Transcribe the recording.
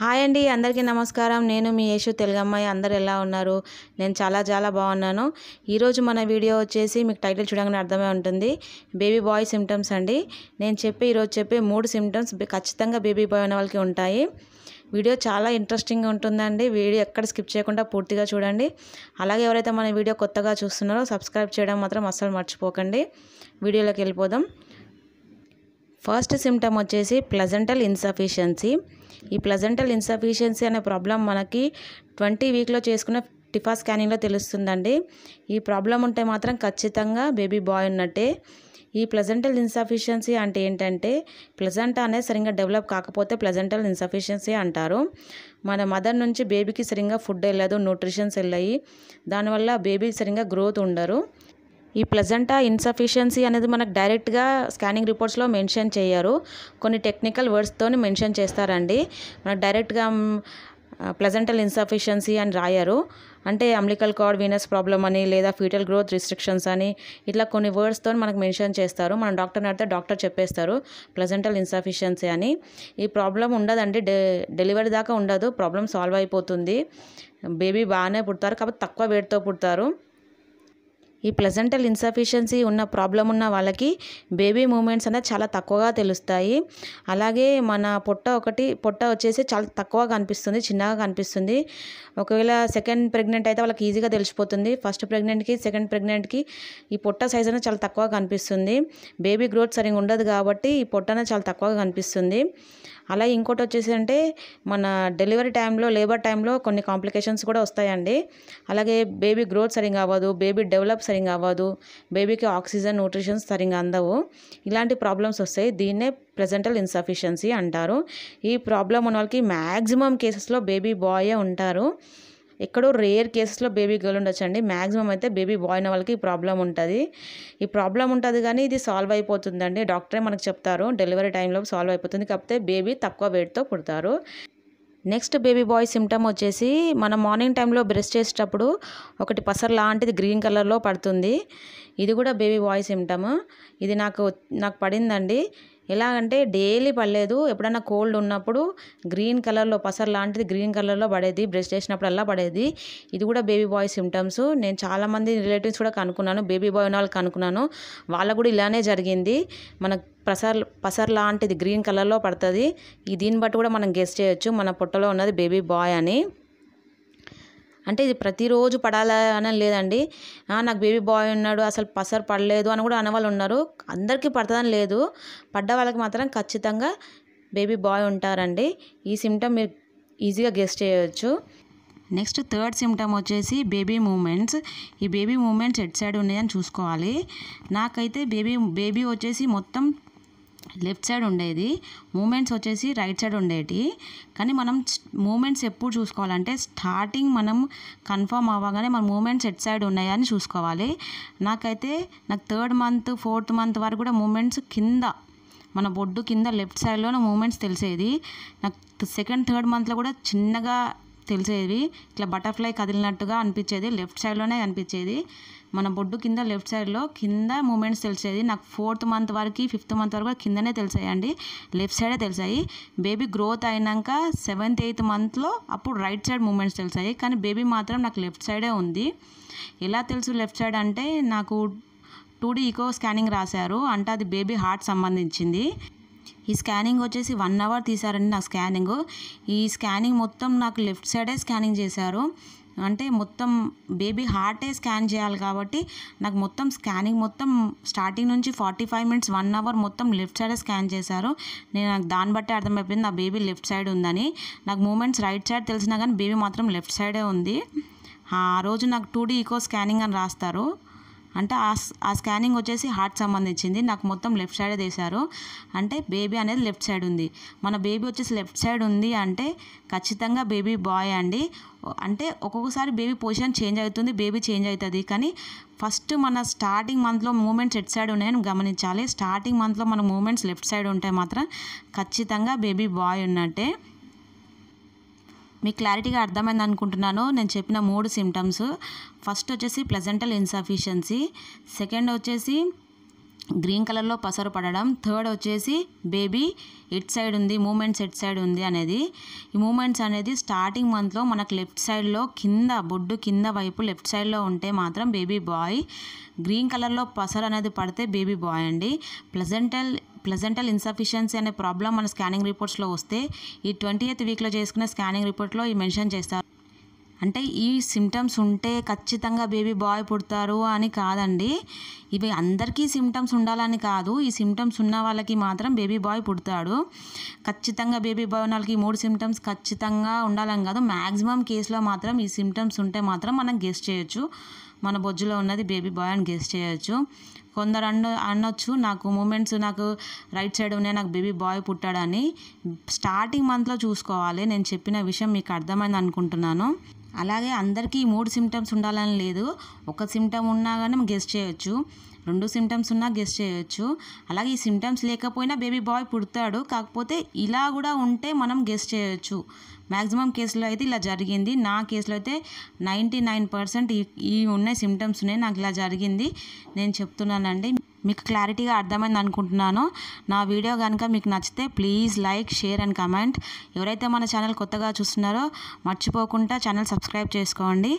hi అండి అందరికీ నమస్కారం నేను మీ యేషు తెలుగమ్మాయి అందరు ఎలా ఉన్నారు నేను చాలా చాలా బాగున్నాను ఈరోజు మన వీడియో వచ్చేసి మీకు టైటిల్ చూడగానే అర్థమై ఉంటుంది బేబీ బాయ్ సిమ్టమ్స్ అండి నేను చెప్పి ఈరోజు చెప్పే మూడు సిమ్టమ్స్ ఖచ్చితంగా బేబీ బాయ్ ఉన్న వాళ్ళకి ఉంటాయి వీడియో చాలా ఇంట్రెస్టింగ్గా ఉంటుందండి వీడియో ఎక్కడ స్కిప్ చేయకుండా పూర్తిగా చూడండి అలాగే ఎవరైతే మన వీడియో కొత్తగా చూస్తున్నారో సబ్స్క్రైబ్ చేయడం మాత్రం అస్సలు మర్చిపోకండి వీడియోలోకి వెళ్ళిపోదాం ఫస్ట్ సిమ్టమ్ వచ్చేసి ప్లజెంటల్ ఇన్సఫిషియన్సీ ఈ ప్లజెంటల్ ఇన్సఫిషియన్సీ అనే ప్రాబ్లం మనకి ట్వంటీ వీక్లో చేసుకున్న టిఫా స్కానింగ్లో తెలుస్తుందండి ఈ ప్రాబ్లం ఉంటే మాత్రం ఖచ్చితంగా బేబీ బాయ్ ఉన్నట్టే ఈ ప్లజెంటల్ ఇన్సఫిషియన్సీ అంటే ఏంటంటే ప్లజెంట్ అనేది సరిగ్గా డెవలప్ కాకపోతే ప్లజెంటల్ ఇన్సఫిషియన్సీ అంటారు మన మదర్ నుంచి బేబీకి సరిగ్గా ఫుడ్ వెళ్ళదు న్యూట్రిషన్స్ వెళ్ళాయి దానివల్ల బేబీ సరిగ్గా గ్రోత్ ఉండరు ఈ ప్లజెంటా ఇన్సఫిషియన్సీ అనేది మనకు డైరెక్ట్గా స్కానింగ్ రిపోర్ట్స్లో మెన్షన్ చేయరు కొన్ని టెక్నికల్ వర్డ్స్తో మెన్షన్ చేస్తారండి మనకు డైరెక్ట్గా ప్లజెంటల్ ఇన్సఫిషియన్సీ అని రాయరు అంటే అమ్లికల్ కార్డ్ వీనస్ ప్రాబ్లం అని లేదా ఫీటల్ గ్రోత్ రిస్ట్రిక్షన్స్ అని ఇట్లా కొన్ని వర్డ్స్తో మనకు మెన్షన్ చేస్తారు మనం డాక్టర్ని అడితే డాక్టర్ చెప్పేస్తారు ప్లజెంటల్ ఇన్సఫిషియన్సీ అని ఈ ప్రాబ్లం ఉండదండి డె డెలివరీ దాకా ఉండదు ప్రాబ్లం సాల్వ్ అయిపోతుంది బేబీ బాగానే పుడతారు కాబట్టి తక్కువ వేడితో పుడతారు ఈ ప్లెజెంటల్ ఇన్సఫిషియన్సీ ఉన్న ప్రాబ్లం ఉన్న వాళ్ళకి బేబీ మూమెంట్స్ అనేది చాలా తక్కువగా తెలుస్తాయి అలాగే మన పొట్ట ఒకటి పొట్ట వచ్చేసి చాలా తక్కువగా కనిపిస్తుంది చిన్నగా కనిపిస్తుంది ఒకవేళ సెకండ్ ప్రెగ్నెంట్ అయితే వాళ్ళకి ఈజీగా తెలిసిపోతుంది ఫస్ట్ ప్రెగ్నెంట్కి సెకండ్ ప్రెగ్నెంట్కి ఈ పొట్ట సైజ్ అనేది చాలా తక్కువగా కనిపిస్తుంది బేబీ గ్రోత్ సరిగా ఉండదు కాబట్టి ఈ పొట్ట అనేది చాలా తక్కువగా కనిపిస్తుంది అలా ఇంకోటి వచ్చేసి అంటే మన డెలివరీ టైంలో లేబర్ టైంలో కొన్ని కాంప్లికేషన్స్ కూడా వస్తాయండి అలాగే బేబీ గ్రోత్ సరిగా అవ్వదు బేబీ డెవలప్ సరిగా అవ్వదు బేబీకి ఆక్సిజన్ న్యూట్రిషన్స్ సరిగా అందవు ఇలాంటి ప్రాబ్లమ్స్ వస్తాయి దీన్నే ప్రజెంటల్ ఇన్సఫిషియన్సీ అంటారు ఈ ప్రాబ్లం ఉన్న వాళ్ళకి మ్యాక్సిమం కేసెస్లో బేబీ బాయే ఉంటారు ఎక్కడో రేర్ కేసెస్లో బేబీ గర్ల్ ఉండొచ్చండి మ్యాక్సిమం అయితే బేబీ బాయ్ అయిన వాళ్ళకి ప్రాబ్లం ఉంటుంది ఈ ప్రాబ్లం ఉంటుంది కానీ ఇది సాల్వ్ అయిపోతుందండి డాక్టరే మనకు చెప్తారు డెలివరీ టైంలో సాల్వ్ అయిపోతుంది కాకపోతే బేబీ తక్కువ వెయిట్తో పుడతారు నెక్స్ట్ బేబీ బాయ్ సిమ్టమ్ వచ్చేసి మనం మార్నింగ్ టైంలో బ్రెష్ చేసేటప్పుడు ఒకటి పసర్ లాంటిది గ్రీన్ కలర్లో పడుతుంది ఇది కూడా బేబీ బాయ్ సిమ్టమ్ ఇది నాకు నాకు పడిందండి ఎలాగంటే డైలీ పడలేదు ఎప్పుడైనా కోల్డ్ ఉన్నప్పుడు గ్రీన్ కలర్లో పసర్ లాంటిది గ్రీన్ కలర్లో పడేది బ్రష్ చేసినప్పుడల్లా పడేది ఇది కూడా బేబీ బాయ్ సిమ్టమ్స్ నేను చాలామంది రిలేటివ్స్ కూడా కనుక్కున్నాను బేబీ బాయ్ ఉన్న వాళ్ళు కనుక్కున్నాను వాళ్ళకు కూడా ఇలానే జరిగింది మన పసర్ పసర్ లాంటిది గ్రీన్ కలర్లో పడుతుంది దీన్ని బట్టి కూడా మనం గెస్ట్ చేయొచ్చు మన పొట్టలో ఉన్నది బేబీ బాయ్ అని అంటే ఇది ప్రతిరోజు పడాలా అని లేదండి నాకు బేబీ బాయ్ ఉన్నాడు అసలు పసరు పడలేదు అని కూడా అనవాళ్ళు ఉన్నారు అందరికీ పడుతుందని లేదు పడ్డ వాళ్ళకి మాత్రం ఖచ్చితంగా బేబీ బాయ్ ఉంటారండి ఈ సిమ్టమ్ మీరు ఈజీగా గెస్ట్ చేయవచ్చు నెక్స్ట్ థర్డ్ సిమ్టమ్ వచ్చేసి బేబీ మూమెంట్స్ ఈ బేబీ మూమెంట్స్ ఎట్ సైడ్ ఉన్నాయని చూసుకోవాలి నాకైతే బేబీ బేబీ వచ్చేసి మొత్తం లెఫ్ట్ సైడ్ ఉండేది మూమెంట్స్ వచ్చేసి రైట్ సైడ్ ఉండేటి కానీ మనం మూమెంట్స్ ఎప్పుడు చూసుకోవాలంటే స్టార్టింగ్ మనం కన్ఫర్మ్ అవ్వగానే మన మూమెంట్స్ ఎట్ సైడ్ ఉన్నాయా అని చూసుకోవాలి నాకైతే నాకు థర్డ్ మంత్ ఫోర్త్ మంత్ వరకు కూడా మూమెంట్స్ కింద మన బొడ్డు కింద లెఫ్ట్ సైడ్లోనే మూమెంట్స్ తెలిసేది నాకు సెకండ్ థర్డ్ మంత్లో కూడా చిన్నగా తెలిసేవి ఇట్లా బటర్ఫ్లై కదిలినట్టుగా అనిపించేది లెఫ్ట్ సైడ్లోనే అనిపించేది మన బొడ్డు కింద లెఫ్ట్ సైడ్లో కింద మూమెంట్స్ తెలిసేది నాకు ఫోర్త్ మంత్ వరకు ఫిఫ్త్ మంత్ వరకు కిందనే తెలిసాయండి లెఫ్ట్ సైడే తెలిసాయి బేబీ గ్రోత్ అయినాక సెవెంత్ ఎయిత్ మంత్లో అప్పుడు రైట్ సైడ్ మూమెంట్స్ తెలిసాయి కానీ బేబీ మాత్రం నాకు లెఫ్ట్ సైడే ఉంది ఎలా తెలుసు లెఫ్ట్ సైడ్ అంటే నాకు టూ డీ ఈకో స్కానింగ్ రాశారు అంటే అది బేబీ హార్ట్ సంబంధించింది ఈ స్కానింగ్ వచ్చేసి వన్ అవర్ తీసారండి నా స్కానింగ్ ఈ స్కానింగ్ మొత్తం నాకు లెఫ్ట్ సైడే స్కానింగ్ చేశారు అంటే మొత్తం బేబీ హార్టే స్కాన్ చేయాలి కాబట్టి నాకు మొత్తం స్కానింగ్ మొత్తం స్టార్టింగ్ నుంచి forty five minutes one hour మొత్తం లెఫ్ట్ సైడే స్కాన్ చేశారు నేను నాకు దాన్ని బట్టి అర్థమైపోయింది నా బేబీ లెఫ్ట్ సైడ్ ఉందని నాకు మూమెంట్స్ రైట్ సైడ్ తెలిసినా కానీ బేబీ మాత్రం లెఫ్ట్ సైడే ఉంది ఆ రోజు నాకు టూ డీ ఈకో స్కానింగ్ అని రాస్తారు అంటే ఆ స్కానింగ్ వచ్చేసి హార్ట్ సంబంధించింది నాకు మొత్తం లెఫ్ట్ సైడ్ తీశారు అంటే బేబీ అనేది లెఫ్ట్ సైడ్ ఉంది మన బేబీ వచ్చేసి లెఫ్ట్ సైడ్ ఉంది అంటే ఖచ్చితంగా బేబీ బాయ్ అండి అంటే ఒక్కొక్కసారి బేబీ పొజిషన్ చేంజ్ అవుతుంది బేబీ చేంజ్ అవుతుంది కానీ ఫస్ట్ మన స్టార్టింగ్ మంత్లో మూమెంట్స్ ఎట్ సైడ్ ఉన్నాయని గమనించాలి స్టార్టింగ్ మంత్లో మన మూమెంట్స్ లెఫ్ట్ సైడ్ ఉంటే మాత్రం ఖచ్చితంగా బేబీ బాయ్ ఉన్నట్టే మీకు క్లారిటీగా అర్థమైంది అనుకుంటున్నాను నేను చెప్పిన మూడు సిమ్టమ్స్ ఫస్ట్ వచ్చేసి ప్లెజెంటల్ ఇన్సఫిషియన్సీ సెకండ్ వచ్చేసి గ్రీన్ కలర్లో పసరు పడడం థర్డ్ వచ్చేసి బేబీ ఇట్ సైడ్ ఉంది మూమెంట్స్ ఎట్ సైడ్ ఉంది అనేది ఈ మూమెంట్స్ అనేది స్టార్టింగ్ మంత్లో మనకు లెఫ్ట్ సైడ్లో కింద బొడ్డు కింద వైపు లెఫ్ట్ సైడ్లో ఉంటే మాత్రం బేబీ బాయ్ గ్రీన్ కలర్లో పసరు అనేది పడితే బేబీ బాయ్ అండి ప్లజెంటల్ ప్లజెంటల్ ఇన్సఫిషియన్సీ అనే ప్రాబ్లం మన స్కానింగ్ రిపోర్ట్స్లో వస్తే ఈ ట్వంటీ ఎయిత్ వీక్లో చేసుకున్న స్కానింగ్ రిపోర్ట్లో ఈ మెన్షన్ చేస్తారు అంటే ఈ సిమ్టమ్స్ ఉంటే ఖచ్చితంగా బేబీ బాయ్ పుడతారు అని కాదండి ఇవి అందరికీ సిమ్టమ్స్ ఉండాలని కాదు ఈ సిమ్టమ్స్ ఉన్న వాళ్ళకి మాత్రం బేబీ బాయ్ పుడతాడు ఖచ్చితంగా బేబీ బాయ్ ఉన్న వాళ్ళకి మూడు సిమ్టమ్స్ ఖచ్చితంగా ఉండాలని కాదు మ్యాక్సిమం కేసులో మాత్రం ఈ సిమ్టమ్స్ ఉంటే మాత్రం మనం గెస్ట్ చేయొచ్చు మన బొజ్జులో ఉన్నది బేబీ బాయ్ అని గెస్ట్ చేయొచ్చు కొందరు అన్న అనొచ్చు నాకు మూమెంట్స్ నాకు రైట్ సైడ్ ఉన్నాయి నాకు బేబీ బాయ్ పుట్టాడని స్టార్టింగ్ మంత్లో చూసుకోవాలి నేను చెప్పిన విషయం మీకు అర్థమైంది అనుకుంటున్నాను అలాగే అందరికీ మూడు సిమ్టమ్స్ ఉండాలని లేదు ఒక సిమ్టమ్ ఉన్నా కానీ గెస్ట్ చేయొచ్చు రెండు సిమ్టమ్స్ ఉన్నా గెస్ట్ చేయొచ్చు అలాగే ఈ సిమ్టమ్స్ లేకపోయినా బేబీ బాయ్ పుడతాడు కాకపోతే ఇలా కూడా ఉంటే మనం గెస్ట్ చేయొచ్చు మ్యాక్సిమం కేసులో అయితే ఇలా జరిగింది నా కేసులో అయితే నైంటీ నైన్ పర్సెంట్ ఈ ఉన్న సిమ్టమ్స్ ఉన్నాయి నాకు ఇలా జరిగింది నేను చెప్తున్నానండి మీకు క్లారిటీగా అర్థమైంది అనుకుంటున్నాను నా వీడియో కనుక మీకు నచ్చితే please like share and comment ఎవరైతే మన ఛానల్ కొత్తగా చూస్తున్నారో మర్చిపోకుండా ఛానల్ సబ్స్క్రైబ్ చేసుకోండి